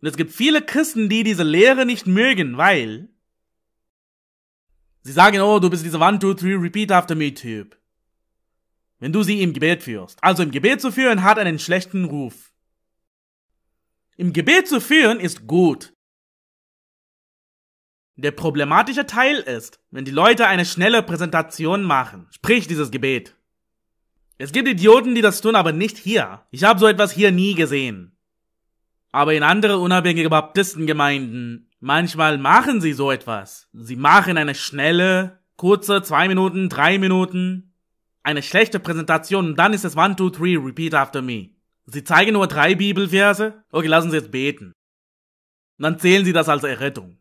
Und es gibt viele Christen, die diese Lehre nicht mögen, weil sie sagen, oh, du bist dieser One, Two, Three, Repeat After Me Typ. Wenn du sie im Gebet führst. Also im Gebet zu führen hat einen schlechten Ruf. Im Gebet zu führen ist gut. Der problematische Teil ist, wenn die Leute eine schnelle Präsentation machen, sprich dieses Gebet. Es gibt Idioten, die das tun, aber nicht hier. Ich habe so etwas hier nie gesehen. Aber in andere unabhängige Baptistengemeinden, manchmal machen sie so etwas. Sie machen eine schnelle, kurze, zwei Minuten, drei Minuten, eine schlechte Präsentation und dann ist es one, two, three, repeat after me. Sie zeigen nur drei Bibelverse. Okay, lassen Sie jetzt beten. Und dann zählen Sie das als Errettung.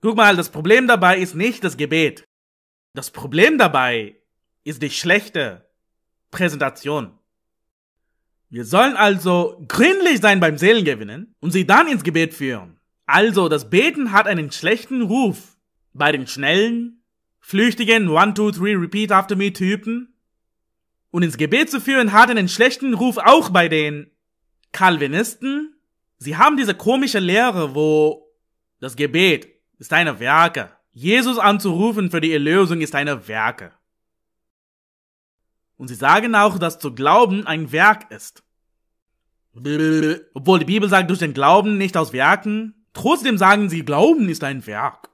Guck mal, das Problem dabei ist nicht das Gebet. Das Problem dabei ist die schlechte Präsentation. Wir sollen also gründlich sein beim Seelengewinnen und sie dann ins Gebet führen. Also das Beten hat einen schlechten Ruf bei den schnellen, flüchtigen One Two Three Repeat After Me Typen. Und ins Gebet zu führen hat einen schlechten Ruf auch bei den Calvinisten. Sie haben diese komische Lehre, wo das Gebet ist eine Werke. Jesus anzurufen für die Erlösung ist eine Werke. Und sie sagen auch, dass zu glauben ein Werk ist. Obwohl die Bibel sagt, durch den Glauben, nicht aus Werken. Trotzdem sagen sie, Glauben ist ein Werk.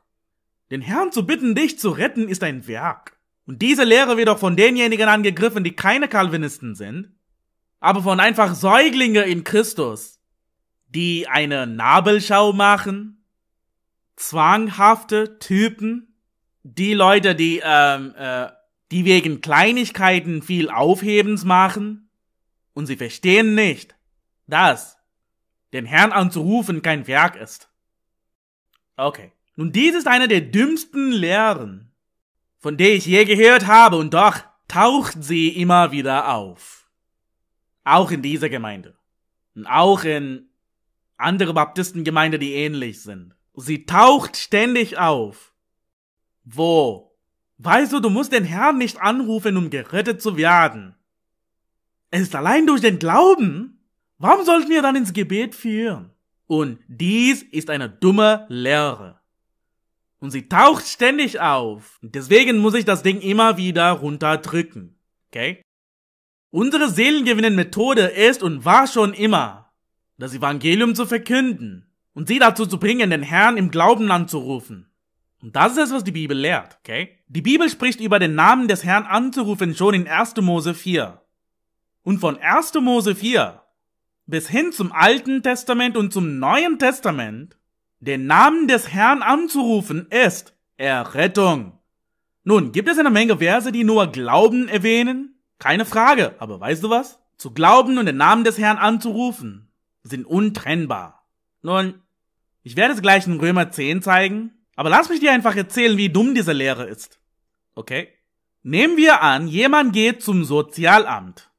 Den Herrn zu bitten, dich zu retten, ist ein Werk. Und diese Lehre wird auch von denjenigen angegriffen, die keine Calvinisten sind, aber von einfach Säuglinge in Christus, die eine Nabelschau machen, zwanghafte Typen, die Leute, die ähm, äh, die wegen Kleinigkeiten viel Aufhebens machen, und sie verstehen nicht, dass den Herrn anzurufen kein Werk ist. Okay. Nun, dies ist eine der dümmsten Lehren, von der ich je gehört habe, und doch taucht sie immer wieder auf. Auch in dieser Gemeinde. Und auch in andere Baptistengemeinde, die ähnlich sind. Sie taucht ständig auf, wo Weißt du, du musst den Herrn nicht anrufen, um gerettet zu werden. Es ist allein durch den Glauben. Warum sollten wir dann ins Gebet führen? Und dies ist eine dumme Lehre. Und sie taucht ständig auf. Deswegen muss ich das Ding immer wieder runterdrücken. Okay? Unsere Seelengewinnen-Methode ist und war schon immer, das Evangelium zu verkünden und sie dazu zu bringen, den Herrn im Glauben anzurufen. Und das ist es, was die Bibel lehrt, okay? Die Bibel spricht über den Namen des Herrn anzurufen schon in 1. Mose 4. Und von 1. Mose 4 bis hin zum Alten Testament und zum Neuen Testament, den Namen des Herrn anzurufen ist Errettung. Nun, gibt es eine Menge Verse, die nur Glauben erwähnen? Keine Frage, aber weißt du was? Zu glauben und den Namen des Herrn anzurufen sind untrennbar. Nun, ich werde es gleich in Römer 10 zeigen, aber lass mich dir einfach erzählen, wie dumm diese Lehre ist. Okay? Nehmen wir an, jemand geht zum Sozialamt.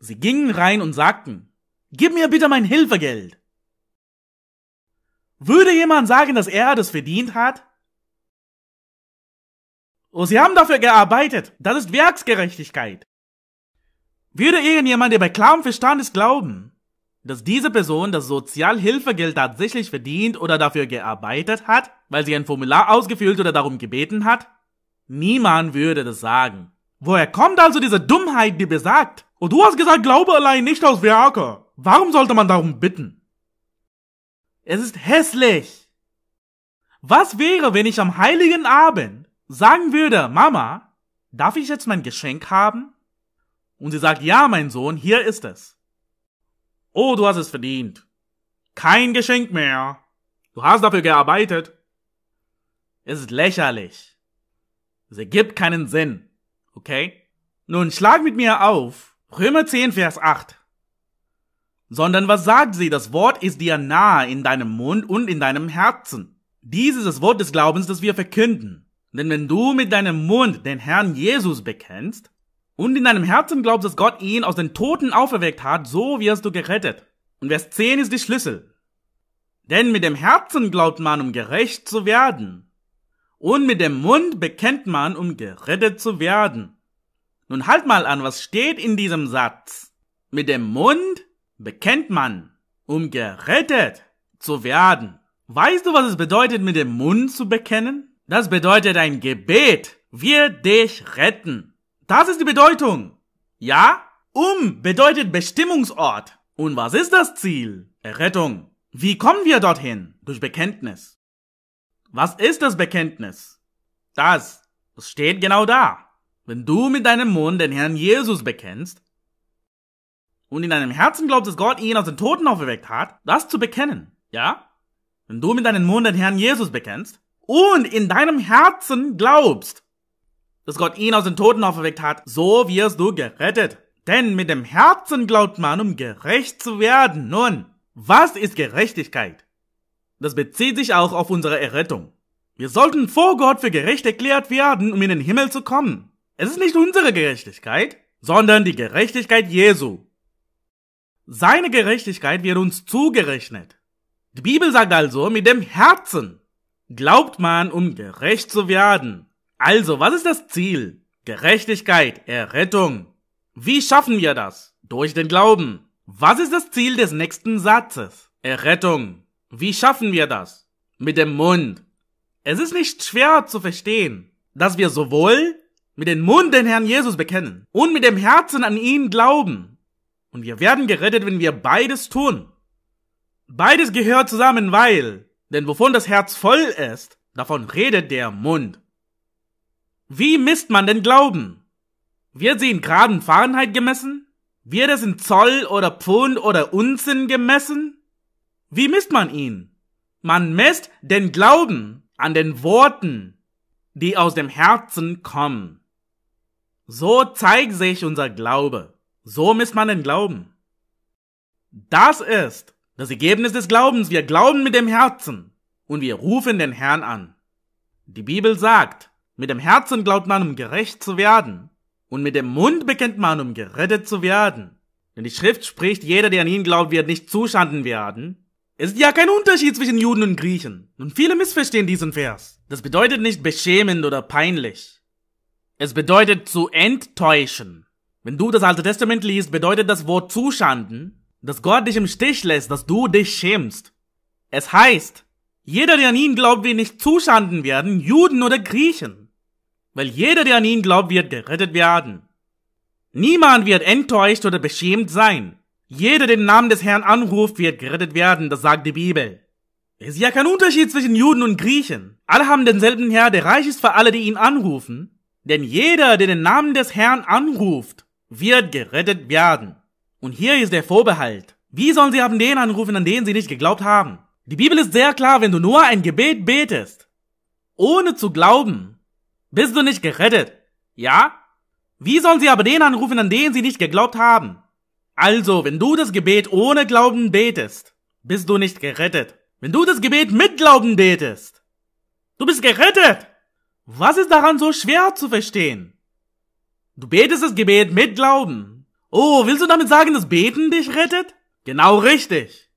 Sie gingen rein und sagten, gib mir bitte mein Hilfegeld. Würde jemand sagen, dass er das verdient hat? Oh, sie haben dafür gearbeitet. Das ist Werksgerechtigkeit. Würde irgendjemand, der bei klarem Verstand ist, glauben, dass diese Person das Sozialhilfegeld tatsächlich verdient oder dafür gearbeitet hat, weil sie ein Formular ausgefüllt oder darum gebeten hat? Niemand würde das sagen. Woher kommt also diese Dummheit, die besagt? Und oh, du hast gesagt, glaube allein nicht aus Werke. Warum sollte man darum bitten? Es ist hässlich. Was wäre, wenn ich am heiligen Abend sagen würde, Mama, darf ich jetzt mein Geschenk haben? Und sie sagt, ja, mein Sohn, hier ist es. Oh, du hast es verdient. Kein Geschenk mehr. Du hast dafür gearbeitet. Es ist lächerlich. Es ergibt keinen Sinn. Okay? Nun schlag mit mir auf Römer 10, Vers 8. Sondern was sagt sie? Das Wort ist dir nahe in deinem Mund und in deinem Herzen. Dies ist das Wort des Glaubens, das wir verkünden. Denn wenn du mit deinem Mund den Herrn Jesus bekennst und in deinem Herzen glaubst, dass Gott ihn aus den Toten auferweckt hat, so wirst du gerettet. Und Vers 10 ist die Schlüssel. Denn mit dem Herzen glaubt man, um gerecht zu werden. Und mit dem Mund bekennt man, um gerettet zu werden. Nun halt mal an, was steht in diesem Satz? Mit dem Mund bekennt man, um gerettet zu werden. Weißt du, was es bedeutet, mit dem Mund zu bekennen? Das bedeutet, ein Gebet wird dich retten. Das ist die Bedeutung. Ja? Um bedeutet Bestimmungsort. Und was ist das Ziel? Errettung. Wie kommen wir dorthin? Durch Bekenntnis. Was ist das Bekenntnis? Das. Es steht genau da. Wenn du mit deinem Mund den Herrn Jesus bekennst und in deinem Herzen glaubst, dass Gott ihn aus den Toten auferweckt hat, das zu bekennen, ja? Wenn du mit deinem Mund den Herrn Jesus bekennst und in deinem Herzen glaubst, dass Gott ihn aus den Toten auferweckt hat, so wirst du gerettet. Denn mit dem Herzen glaubt man, um gerecht zu werden. Nun, was ist Gerechtigkeit? Das bezieht sich auch auf unsere Errettung. Wir sollten vor Gott für gerecht erklärt werden, um in den Himmel zu kommen. Es ist nicht unsere Gerechtigkeit, sondern die Gerechtigkeit Jesu. Seine Gerechtigkeit wird uns zugerechnet. Die Bibel sagt also, mit dem Herzen glaubt man, um gerecht zu werden. Also, was ist das Ziel? Gerechtigkeit, Errettung. Wie schaffen wir das? Durch den Glauben. Was ist das Ziel des nächsten Satzes? Errettung. Wie schaffen wir das? Mit dem Mund. Es ist nicht schwer zu verstehen, dass wir sowohl mit dem Mund den Herrn Jesus bekennen und mit dem Herzen an ihn glauben. Und wir werden gerettet, wenn wir beides tun. Beides gehört zusammen, weil, denn wovon das Herz voll ist, davon redet der Mund. Wie misst man den Glauben? Wird sie in Graden Fahrenheit gemessen? Wird es in Zoll oder Pfund oder Unzen gemessen? Wie misst man ihn? Man misst den Glauben an den Worten, die aus dem Herzen kommen. So zeigt sich unser Glaube. So misst man den Glauben. Das ist das Ergebnis des Glaubens. Wir glauben mit dem Herzen und wir rufen den Herrn an. Die Bibel sagt, mit dem Herzen glaubt man, um gerecht zu werden. Und mit dem Mund bekennt man, um gerettet zu werden. Denn die Schrift spricht, jeder, der an ihn glaubt, wird nicht zuschanden werden. Es ist ja kein Unterschied zwischen Juden und Griechen. Und viele missverstehen diesen Vers. Das bedeutet nicht beschämend oder peinlich. Es bedeutet zu enttäuschen. Wenn du das Alte Testament liest, bedeutet das Wort zuschanden, dass Gott dich im Stich lässt, dass du dich schämst. Es heißt, jeder, der an ihn glaubt, wird nicht zuschanden werden, Juden oder Griechen weil jeder, der an ihn glaubt, wird gerettet werden. Niemand wird enttäuscht oder beschämt sein. Jeder, der den Namen des Herrn anruft, wird gerettet werden, das sagt die Bibel. Es ist ja kein Unterschied zwischen Juden und Griechen. Alle haben denselben Herr, der reich ist für alle, die ihn anrufen. Denn jeder, der den Namen des Herrn anruft, wird gerettet werden. Und hier ist der Vorbehalt. Wie sollen sie haben den anrufen, an den sie nicht geglaubt haben? Die Bibel ist sehr klar, wenn du nur ein Gebet betest, ohne zu glauben, bist du nicht gerettet? Ja? Wie sollen sie aber den anrufen, an den sie nicht geglaubt haben? Also, wenn du das Gebet ohne Glauben betest, bist du nicht gerettet. Wenn du das Gebet mit Glauben betest, du bist gerettet. Was ist daran so schwer zu verstehen? Du betest das Gebet mit Glauben. Oh, willst du damit sagen, dass Beten dich rettet? Genau richtig.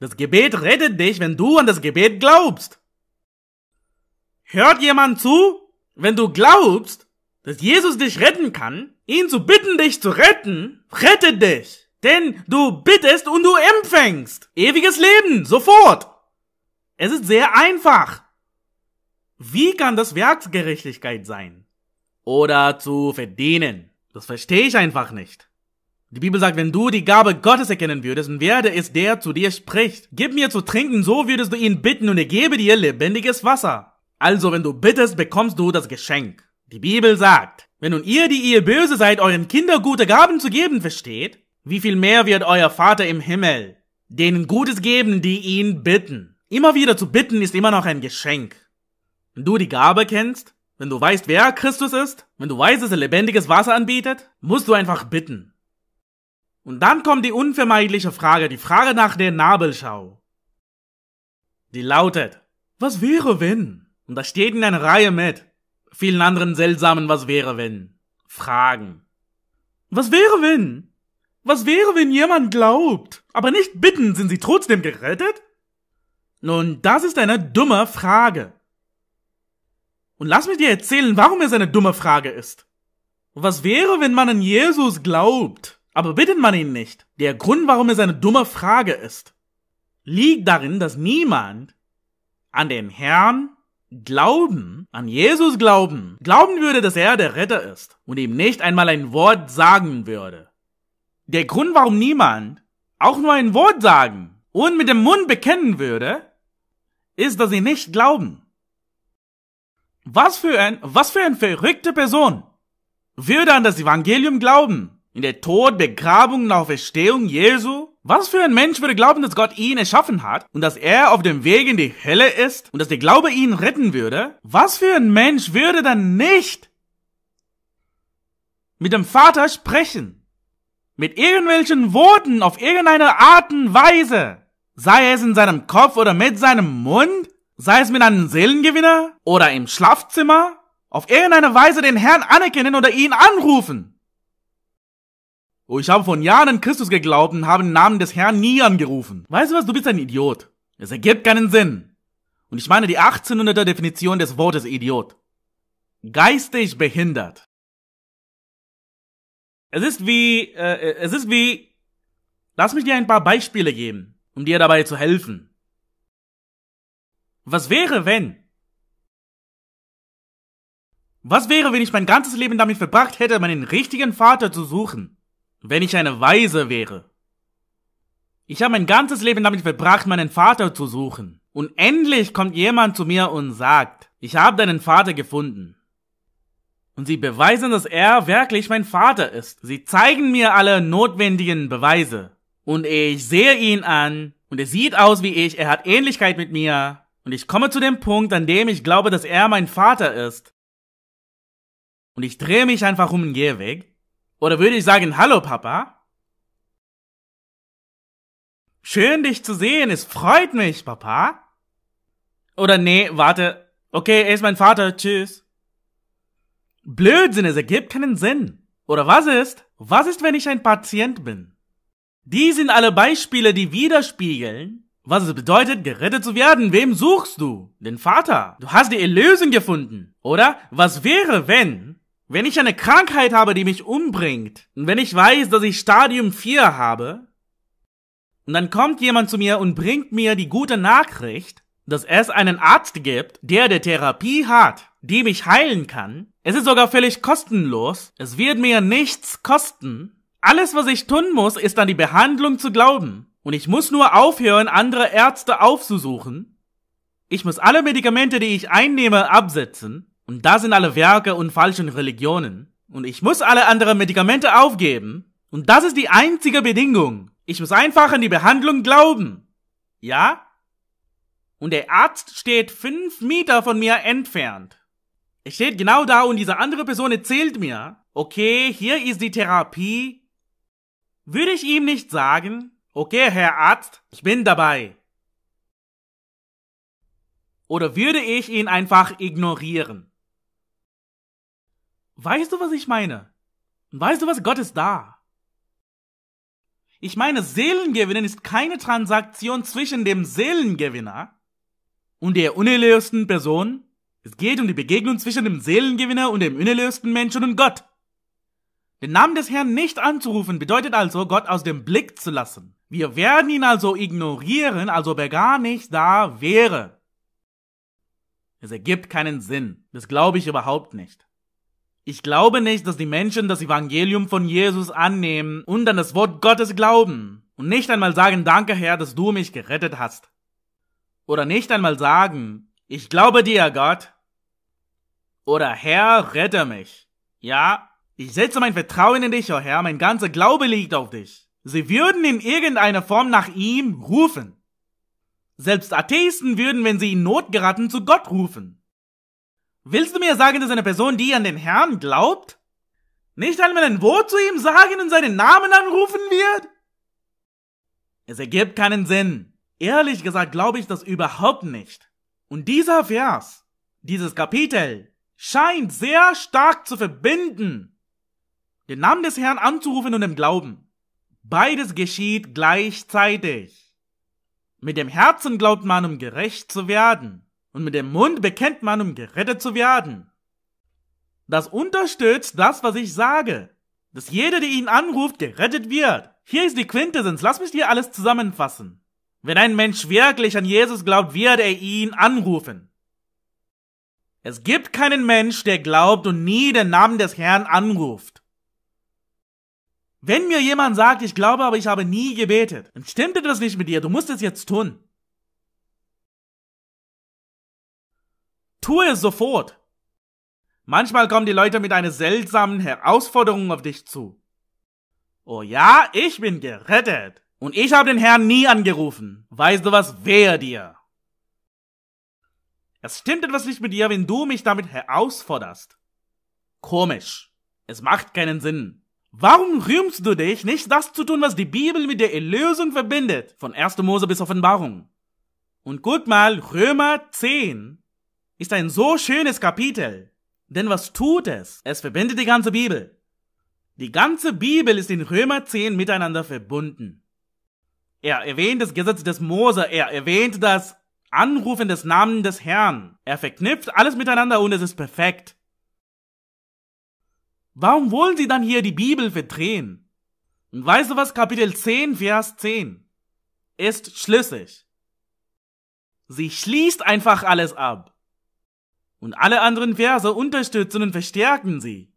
Das Gebet rettet dich, wenn du an das Gebet glaubst. Hört jemand zu? Wenn du glaubst, dass Jesus dich retten kann, ihn zu bitten, dich zu retten, rette dich. Denn du bittest und du empfängst. Ewiges Leben, sofort. Es ist sehr einfach. Wie kann das Werksgerechtigkeit sein? Oder zu verdienen? Das verstehe ich einfach nicht. Die Bibel sagt, wenn du die Gabe Gottes erkennen würdest und werde es der zu dir spricht, gib mir zu trinken, so würdest du ihn bitten und er gebe dir lebendiges Wasser. Also wenn du bittest, bekommst du das Geschenk. Die Bibel sagt, wenn nun ihr, die ihr böse seid, euren Kindern gute Gaben zu geben versteht, wie viel mehr wird euer Vater im Himmel denen Gutes geben, die ihn bitten. Immer wieder zu bitten ist immer noch ein Geschenk. Wenn du die Gabe kennst, wenn du weißt, wer Christus ist, wenn du weißt, dass er lebendiges Wasser anbietet, musst du einfach bitten. Und dann kommt die unvermeidliche Frage, die Frage nach der Nabelschau. Die lautet, was wäre wenn? Und da steht in einer Reihe mit vielen anderen seltsamen Was wäre wenn Fragen. Was wäre wenn? Was wäre, wenn jemand glaubt? Aber nicht bitten, sind sie trotzdem gerettet? Nun, das ist eine dumme Frage. Und lass mich dir erzählen, warum es eine dumme Frage ist. Was wäre, wenn man an Jesus glaubt, aber bittet man ihn nicht? Der Grund, warum es eine dumme Frage ist, liegt darin, dass niemand an den Herrn Glauben, an Jesus glauben, glauben würde, dass er der Retter ist und ihm nicht einmal ein Wort sagen würde. Der Grund, warum niemand auch nur ein Wort sagen und mit dem Mund bekennen würde, ist, dass sie nicht glauben. Was für ein, was für ein verrückte Person würde an das Evangelium glauben, in der Tod, Begrabung und Auferstehung Jesu was für ein Mensch würde glauben, dass Gott ihn erschaffen hat und dass er auf dem Weg in die Hölle ist und dass der Glaube ihn retten würde? Was für ein Mensch würde dann nicht mit dem Vater sprechen? Mit irgendwelchen Worten auf irgendeine Art und Weise? Sei es in seinem Kopf oder mit seinem Mund? Sei es mit einem Seelengewinner oder im Schlafzimmer? Auf irgendeine Weise den Herrn anerkennen oder ihn anrufen? Oh, ich habe vor Jahren an Christus geglaubt und habe den Namen des Herrn nie angerufen. Weißt du was, du bist ein Idiot. Es ergibt keinen Sinn. Und ich meine die 1800er Definition des Wortes Idiot. Geistig behindert. Es ist wie, äh, es ist wie, lass mich dir ein paar Beispiele geben, um dir dabei zu helfen. Was wäre, wenn? Was wäre, wenn ich mein ganzes Leben damit verbracht hätte, meinen richtigen Vater zu suchen? Wenn ich eine Weise wäre. Ich habe mein ganzes Leben damit verbracht, meinen Vater zu suchen. Und endlich kommt jemand zu mir und sagt, ich habe deinen Vater gefunden. Und sie beweisen, dass er wirklich mein Vater ist. Sie zeigen mir alle notwendigen Beweise. Und ich sehe ihn an, und er sieht aus wie ich, er hat Ähnlichkeit mit mir. Und ich komme zu dem Punkt, an dem ich glaube, dass er mein Vater ist. Und ich drehe mich einfach um und gehe weg. Oder würde ich sagen, hallo Papa? Schön dich zu sehen, es freut mich, Papa. Oder nee, warte. Okay, er ist mein Vater, tschüss. Blödsinn, es ergibt keinen Sinn. Oder was ist? Was ist, wenn ich ein Patient bin? Die sind alle Beispiele, die widerspiegeln, was es bedeutet, gerettet zu werden. Wem suchst du? Den Vater. Du hast die Erlösung gefunden, oder? Was wäre, wenn wenn ich eine Krankheit habe, die mich umbringt, und wenn ich weiß, dass ich Stadium 4 habe, und dann kommt jemand zu mir und bringt mir die gute Nachricht, dass es einen Arzt gibt, der der Therapie hat, die mich heilen kann. Es ist sogar völlig kostenlos. Es wird mir nichts kosten. Alles, was ich tun muss, ist an die Behandlung zu glauben. Und ich muss nur aufhören, andere Ärzte aufzusuchen. Ich muss alle Medikamente, die ich einnehme, absetzen. Und das sind alle Werke und falschen Religionen. Und ich muss alle anderen Medikamente aufgeben. Und das ist die einzige Bedingung. Ich muss einfach an die Behandlung glauben. Ja? Und der Arzt steht fünf Meter von mir entfernt. Er steht genau da und diese andere Person erzählt mir, okay, hier ist die Therapie. Würde ich ihm nicht sagen, okay, Herr Arzt, ich bin dabei. Oder würde ich ihn einfach ignorieren? Weißt du, was ich meine? Weißt du was? Gott ist da. Ich meine, Seelengewinnen ist keine Transaktion zwischen dem Seelengewinner und der unerlösten Person. Es geht um die Begegnung zwischen dem Seelengewinner und dem unerlösten Menschen und Gott. Den Namen des Herrn nicht anzurufen bedeutet also, Gott aus dem Blick zu lassen. Wir werden ihn also ignorieren, als ob er gar nicht da wäre. Es ergibt keinen Sinn. Das glaube ich überhaupt nicht. Ich glaube nicht, dass die Menschen das Evangelium von Jesus annehmen und an das Wort Gottes glauben und nicht einmal sagen, danke Herr, dass du mich gerettet hast. Oder nicht einmal sagen, ich glaube dir, Gott. Oder Herr, rette mich. Ja, ich setze mein Vertrauen in dich, o oh Herr, mein ganzer Glaube liegt auf dich. Sie würden in irgendeiner Form nach ihm rufen. Selbst Atheisten würden, wenn sie in Not geraten, zu Gott rufen. Willst du mir sagen, dass eine Person, die an den Herrn glaubt, nicht einmal ein Wort zu ihm sagen und seinen Namen anrufen wird? Es ergibt keinen Sinn. Ehrlich gesagt glaube ich das überhaupt nicht. Und dieser Vers, dieses Kapitel, scheint sehr stark zu verbinden, den Namen des Herrn anzurufen und im Glauben. Beides geschieht gleichzeitig. Mit dem Herzen glaubt man, um gerecht zu werden und mit dem Mund bekennt man, um gerettet zu werden. Das unterstützt das, was ich sage, dass jeder, der ihn anruft, gerettet wird. Hier ist die Quintessenz, lass mich dir alles zusammenfassen. Wenn ein Mensch wirklich an Jesus glaubt, wird er ihn anrufen. Es gibt keinen Mensch, der glaubt und nie den Namen des Herrn anruft. Wenn mir jemand sagt, ich glaube, aber ich habe nie gebetet, dann stimmt etwas nicht mit dir, du musst es jetzt tun. Tue es sofort. Manchmal kommen die Leute mit einer seltsamen Herausforderung auf dich zu. Oh ja, ich bin gerettet. Und ich habe den Herrn nie angerufen. Weißt du was, wehe dir. Es stimmt etwas nicht mit dir, wenn du mich damit herausforderst. Komisch. Es macht keinen Sinn. Warum rühmst du dich, nicht das zu tun, was die Bibel mit der Erlösung verbindet, von 1. Mose bis Offenbarung? Und guck mal, Römer 10, ist ein so schönes Kapitel. Denn was tut es? Es verbindet die ganze Bibel. Die ganze Bibel ist in Römer 10 miteinander verbunden. Er erwähnt das Gesetz des Mose, er erwähnt das Anrufen des Namens des Herrn. Er verknüpft alles miteinander und es ist perfekt. Warum wollen sie dann hier die Bibel verdrehen? Und weißt du was, Kapitel 10, Vers 10 ist schlüssig. Sie schließt einfach alles ab und alle anderen Verse unterstützen und verstärken sie.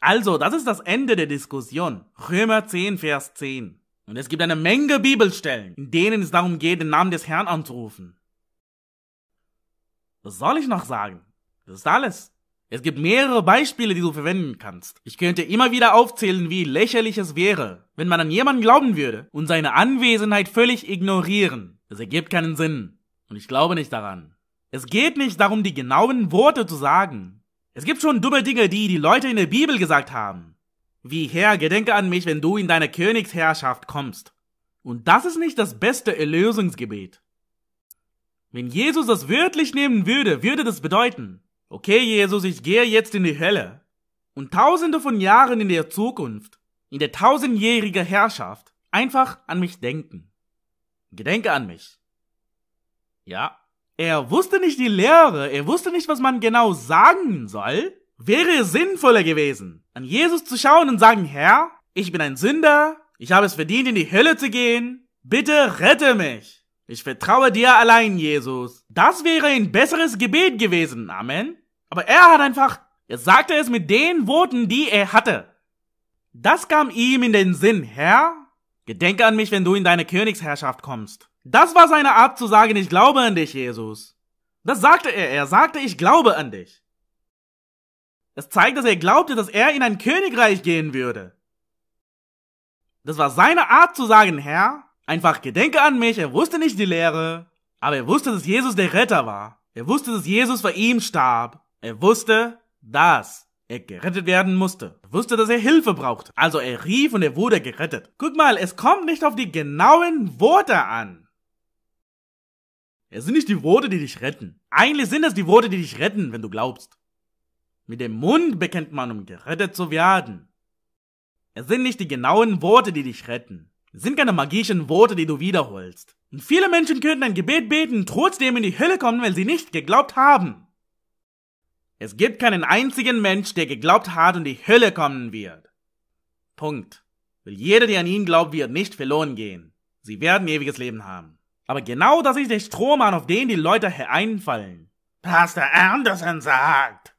Also, das ist das Ende der Diskussion. Römer 10, Vers 10. Und es gibt eine Menge Bibelstellen, in denen es darum geht, den Namen des Herrn anzurufen. Was soll ich noch sagen? Das ist alles. Es gibt mehrere Beispiele, die du verwenden kannst. Ich könnte immer wieder aufzählen, wie lächerlich es wäre, wenn man an jemanden glauben würde und seine Anwesenheit völlig ignorieren. Es ergibt keinen Sinn. Und ich glaube nicht daran. Es geht nicht darum, die genauen Worte zu sagen. Es gibt schon dumme Dinge, die die Leute in der Bibel gesagt haben. Wie Herr, gedenke an mich, wenn du in deine Königsherrschaft kommst. Und das ist nicht das beste Erlösungsgebet. Wenn Jesus das wörtlich nehmen würde, würde das bedeuten, okay Jesus, ich gehe jetzt in die Hölle. Und tausende von Jahren in der Zukunft, in der tausendjährigen Herrschaft, einfach an mich denken. Gedenke an mich. Ja, er wusste nicht die Lehre, er wusste nicht, was man genau sagen soll. Wäre es sinnvoller gewesen, an Jesus zu schauen und sagen, Herr, ich bin ein Sünder, ich habe es verdient, in die Hölle zu gehen, bitte rette mich. Ich vertraue dir allein, Jesus. Das wäre ein besseres Gebet gewesen, Amen. Aber er hat einfach, er sagte es mit den Worten, die er hatte. Das kam ihm in den Sinn, Herr, gedenke an mich, wenn du in deine Königsherrschaft kommst. Das war seine Art zu sagen, ich glaube an dich, Jesus. Das sagte er, er sagte, ich glaube an dich. Das zeigt, dass er glaubte, dass er in ein Königreich gehen würde. Das war seine Art zu sagen, Herr, einfach gedenke an mich, er wusste nicht die Lehre, aber er wusste, dass Jesus der Retter war. Er wusste, dass Jesus vor ihm starb. Er wusste, dass er gerettet werden musste. Er wusste, dass er Hilfe brauchte. Also er rief und er wurde gerettet. Guck mal, es kommt nicht auf die genauen Worte an. Es sind nicht die Worte, die dich retten. Eigentlich sind es die Worte, die dich retten, wenn du glaubst. Mit dem Mund bekennt man, um gerettet zu werden. Es sind nicht die genauen Worte, die dich retten. Es sind keine magischen Worte, die du wiederholst. Und viele Menschen könnten ein Gebet beten, trotzdem in die Hölle kommen, weil sie nicht geglaubt haben. Es gibt keinen einzigen Mensch, der geglaubt hat und die Hölle kommen wird. Punkt. Weil jeder, der an ihn glaubt, wird nicht verloren gehen. Sie werden ewiges Leben haben. Aber genau das ist der Strohmann, auf den die Leute hereinfallen. Pastor Anderson sagt,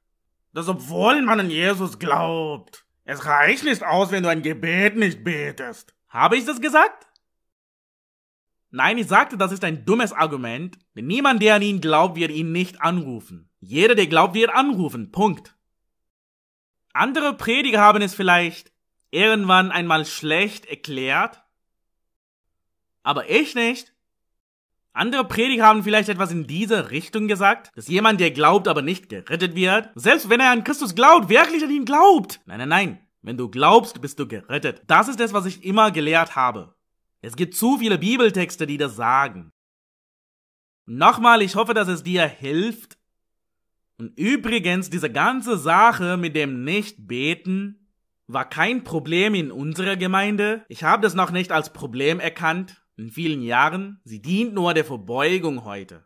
dass obwohl man an Jesus glaubt, es reicht nicht aus, wenn du ein Gebet nicht betest. Habe ich das gesagt? Nein, ich sagte, das ist ein dummes Argument, denn niemand, der an ihn glaubt, wird ihn nicht anrufen. Jeder, der glaubt, wird anrufen. Punkt. Andere Prediger haben es vielleicht irgendwann einmal schlecht erklärt, aber ich nicht. Andere Prediger haben vielleicht etwas in diese Richtung gesagt, dass jemand, der glaubt, aber nicht gerettet wird, selbst wenn er an Christus glaubt, wirklich an ihn glaubt. Nein, nein, nein. Wenn du glaubst, bist du gerettet. Das ist das, was ich immer gelehrt habe. Es gibt zu viele Bibeltexte, die das sagen. Nochmal, ich hoffe, dass es dir hilft. Und übrigens, diese ganze Sache mit dem Nicht-Beten war kein Problem in unserer Gemeinde. Ich habe das noch nicht als Problem erkannt in vielen Jahren, sie dient nur der Verbeugung heute.